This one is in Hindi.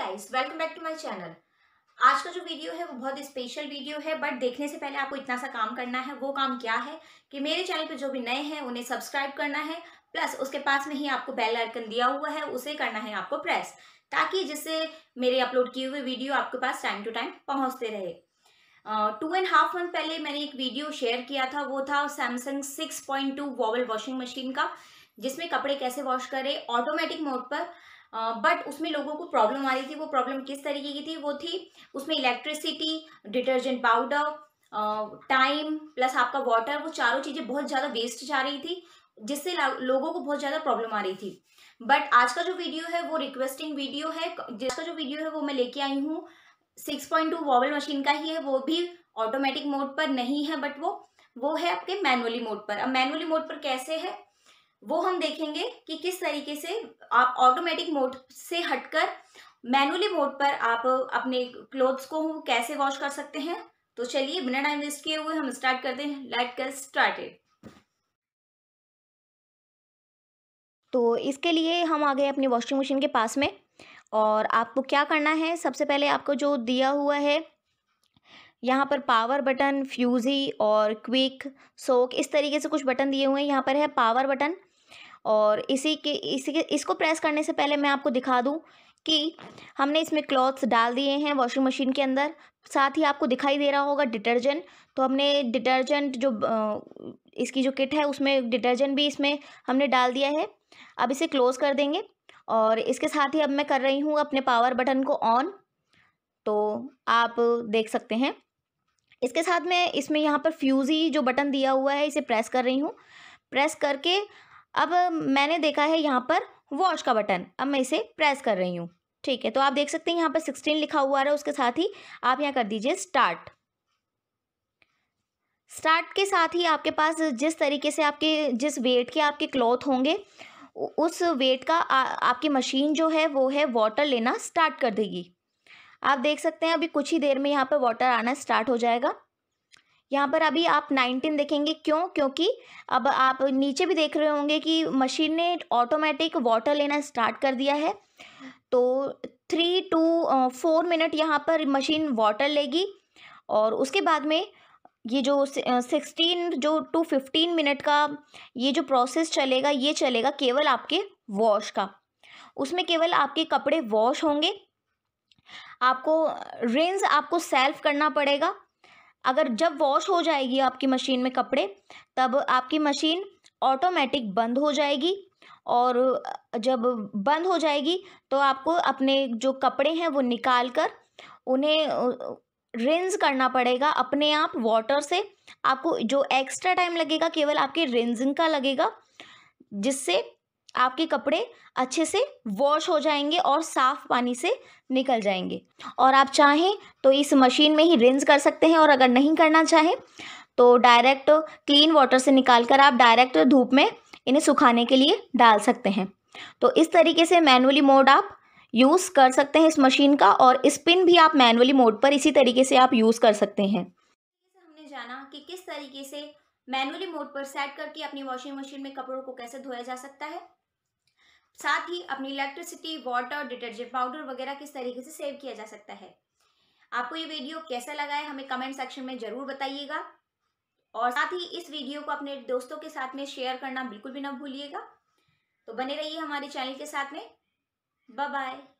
guys welcome back to my channel आज का जो वीडियो है वो बहुत स्पेशल वीडियो है बट देखने से पहले आपको इतना सा काम करना है वो काम क्या है कि मेरे चैनल पे जो भी नए हैं उन्हें सब्सक्राइब करना है प्लस उसके पास में ही आपको बेल आइकन दिया हुआ है उसे करना है आपको प्रेस ताकि जिससे मेरे अपलोड किए हुए वीडियो आपके पास टाइम टू टाइम पहुँचते रहे टू एंड हाफ मंथ पहले मैंने एक वीडियो शेयर किया था वो था Samsung six point two wobble washing machine का जिसमें कपड़े कैसे वॉश करें ऑटोमेटिक मोड पर बट उसमें लोगों को प्रॉब्लम आ रही थी वो प्रॉब्लम किस तरीके की थी वो थी उसमें electricity detergent powder time plus आपका वाटर वो चारों चीज़ें बहुत ज़्यादा वेस्ट जा रही थी जिससे लोगों को बहुत ज़्यादा प्रॉब्लम आ रही थी बट आज का जो वीडियो है वो रिक्वेस्टिंग वीडियो है जिसका जो वीडियो है वो मैं लेके आई हूँ six point two wobble machine का ही है वो भी ऑटोमेटिक मोड पर नहीं है बट वो वो है आपके मैनुअली मोड पर अब मैनुअली मोड पर कैसे है वो हम देखेंगे कि किस तरीके से आप ऑटोमेटिक मोड से हटकर मैनुअली मोड पर आप अपने क्लोथ्स को कैसे वॉश कर सकते हैं तो चलिए बिना टाइम वेस्ट किए हुए हम स्टार्ट करते हैं लेट कर स्टार्टेड तो इसके लिए हम आ गए अपने वॉशिंग मशीन के पास में और आपको क्या करना है सबसे पहले आपको जो दिया हुआ है यहाँ पर पावर बटन फ्यूज़ी और क्विक सोक इस तरीके से कुछ बटन दिए हुए हैं यहाँ पर है पावर बटन और इसी के इसी के इसको प्रेस करने से पहले मैं आपको दिखा दूँ कि हमने इसमें क्लॉथ्स डाल दिए हैं वॉशिंग मशीन के अंदर साथ ही आपको दिखाई दे रहा होगा डिटर्जेंट तो हमने डिटर्जेंट जो इसकी जो किट है उसमें डिटर्जेंट भी इसमें हमने डाल दिया है अब इसे क्लोज़ कर देंगे और इसके साथ ही अब मैं कर रही हूँ अपने पावर बटन को ऑन तो आप देख सकते हैं इसके साथ मैं इसमें यहाँ पर फ्यूज़ी जो बटन दिया हुआ है इसे प्रेस कर रही हूँ प्रेस करके अब मैंने देखा है यहाँ पर वॉश का बटन अब मैं इसे प्रेस कर रही हूँ ठीक है तो आप देख सकते हैं यहाँ पर सिक्सटीन लिखा हुआ है उसके साथ ही आप यहाँ कर दीजिए स्टार्ट स्टार्ट के साथ ही आपके पास जिस तरीके से आपके जिस वेट के आपके क्लॉथ होंगे उस वेट का आ, आपकी मशीन जो है वो है वाटर लेना स्टार्ट कर देगी आप देख सकते हैं अभी कुछ ही देर में यहाँ पर वाटर आना स्टार्ट हो जाएगा यहाँ पर अभी आप 19 देखेंगे क्यों क्योंकि अब आप नीचे भी देख रहे होंगे कि मशीन ने ऑटोमेटिक वाटर लेना स्टार्ट कर दिया है तो थ्री टू फोर मिनट यहाँ पर मशीन वाटर लेगी और उसके बाद में ये जो सिक्सटीन जो टू फिफ्टीन मिनट का ये जो प्रोसेस चलेगा ये चलेगा केवल आपके वॉश का उसमें केवल आपके कपड़े वॉश होंगे आपको रिंस आपको सेल्फ करना पड़ेगा अगर जब वॉश हो जाएगी आपकी मशीन में कपड़े तब आपकी मशीन ऑटोमेटिक बंद हो जाएगी और जब बंद हो जाएगी तो आपको अपने जो कपड़े हैं वो निकाल कर उन्हें रिंस करना पड़ेगा अपने आप वाटर से आपको जो एक्स्ट्रा टाइम लगेगा केवल आपके रिंजिंग का लगेगा जिससे आपके कपड़े अच्छे से वॉश हो जाएंगे और साफ़ पानी से निकल जाएंगे और आप चाहें तो इस मशीन में ही रिंस कर सकते हैं और अगर नहीं करना चाहें तो डायरेक्ट क्लीन वाटर से निकाल कर आप डायरेक्ट धूप में इन्हें सुखाने के लिए डाल सकते हैं तो इस तरीके से मैनुअली मोड आप यूज़ कर सकते हैं इस मशीन का और स्पिन भी आप मैनुअली मोड पर इसी तरीके से आप यूज़ कर सकते हैं हमने जाना कि किस तरीके से मैनुअली मोड पर सेट करके अपनी वॉशिंग मशीन में कपड़ों को कैसे धोया जा सकता है साथ ही अपनी इलेक्ट्रिसिटी वाटर डिटर्जेंट पाउडर वगैरह किस तरीके से सेव किया जा सकता है आपको ये वीडियो कैसा लगा है हमें कमेंट सेक्शन में ज़रूर बताइएगा और साथ ही इस वीडियो को अपने दोस्तों के साथ में शेयर करना बिल्कुल भी ना भूलिएगा तो बने रहिए हमारे चैनल के साथ में बाय बाय